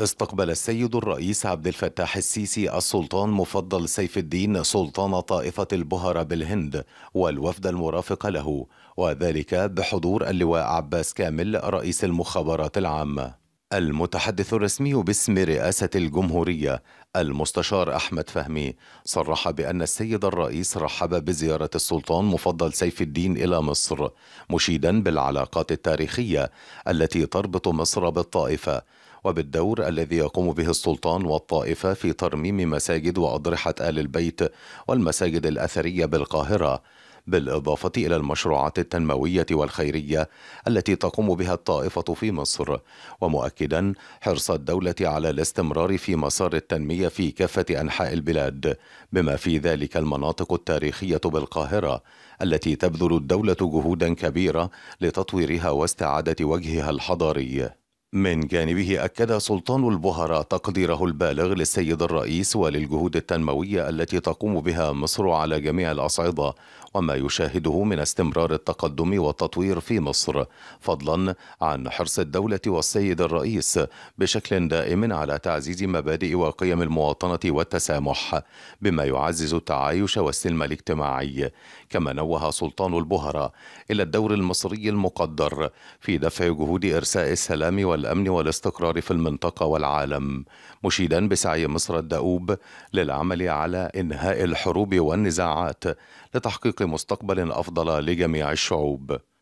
استقبل السيد الرئيس عبد الفتاح السيسي السلطان مفضل سيف الدين سلطان طائفة البهرة بالهند والوفد المرافق له وذلك بحضور اللواء عباس كامل رئيس المخابرات العامة المتحدث الرسمي باسم رئاسة الجمهورية المستشار أحمد فهمي صرح بأن السيد الرئيس رحب بزيارة السلطان مفضل سيف الدين إلى مصر مشيدا بالعلاقات التاريخية التي تربط مصر بالطائفة وبالدور الذي يقوم به السلطان والطائفة في ترميم مساجد وأضرحة آل البيت والمساجد الأثرية بالقاهرة بالإضافة إلى المشروعات التنموية والخيرية التي تقوم بها الطائفة في مصر ومؤكدا حرص الدولة على الاستمرار في مسار التنمية في كافة أنحاء البلاد بما في ذلك المناطق التاريخية بالقاهرة التي تبذل الدولة جهودا كبيرة لتطويرها واستعادة وجهها الحضاري من جانبه أكد سلطان البهرة تقديره البالغ للسيد الرئيس وللجهود التنموية التي تقوم بها مصر على جميع الأصعدة وما يشاهده من استمرار التقدم والتطوير في مصر فضلا عن حرص الدولة والسيد الرئيس بشكل دائم على تعزيز مبادئ وقيم المواطنة والتسامح بما يعزز التعايش والسلم الاجتماعي كما نوه سلطان البهرة إلى الدور المصري المقدر في دفع جهود إرساء السلام وال الأمن والاستقرار في المنطقة والعالم مشيدا بسعي مصر الدؤوب للعمل على إنهاء الحروب والنزاعات لتحقيق مستقبل أفضل لجميع الشعوب